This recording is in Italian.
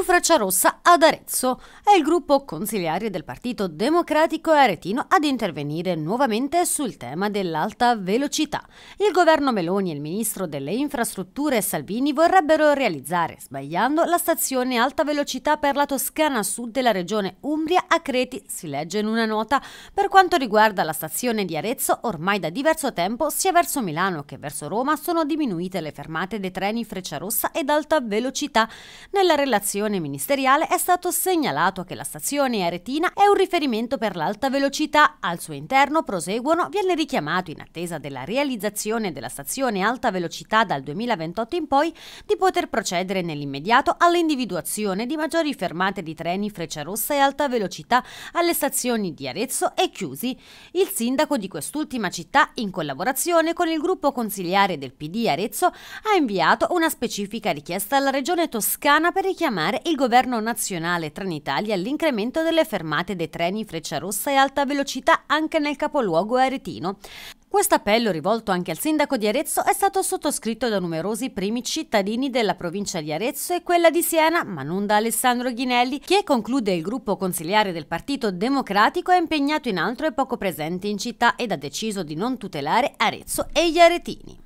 più Frecciarossa ad Arezzo. È il gruppo consigliare del Partito Democratico Aretino ad intervenire nuovamente sul tema dell'alta velocità. Il governo Meloni e il ministro delle infrastrutture Salvini vorrebbero realizzare, sbagliando, la stazione alta velocità per la Toscana sud della regione Umbria a Creti, si legge in una nota. Per quanto riguarda la stazione di Arezzo, ormai da diverso tempo sia verso Milano che verso Roma sono diminuite le fermate dei treni Frecciarossa ed alta velocità. Nella relazione commissione ministeriale è stato segnalato che la stazione aretina è un riferimento per l'alta velocità. Al suo interno, proseguono, viene richiamato in attesa della realizzazione della stazione alta velocità dal 2028 in poi di poter procedere nell'immediato all'individuazione di maggiori fermate di treni Frecciarossa e alta velocità alle stazioni di Arezzo e Chiusi. Il sindaco di quest'ultima città, in collaborazione con il gruppo consigliare del PD Arezzo, ha inviato una specifica richiesta alla Regione Toscana per richiamare Ryanair, il governo nazionale Trenitalia l'incremento delle fermate dei treni Frecciarossa e alta velocità anche nel capoluogo aretino. Questo appello rivolto anche al sindaco di Arezzo è stato sottoscritto da numerosi primi cittadini della provincia di Arezzo e quella di Siena, ma non da Alessandro Ghinelli, che conclude il gruppo consigliare del Partito Democratico è impegnato in altro e poco presente in città ed ha deciso di non tutelare Arezzo e gli aretini.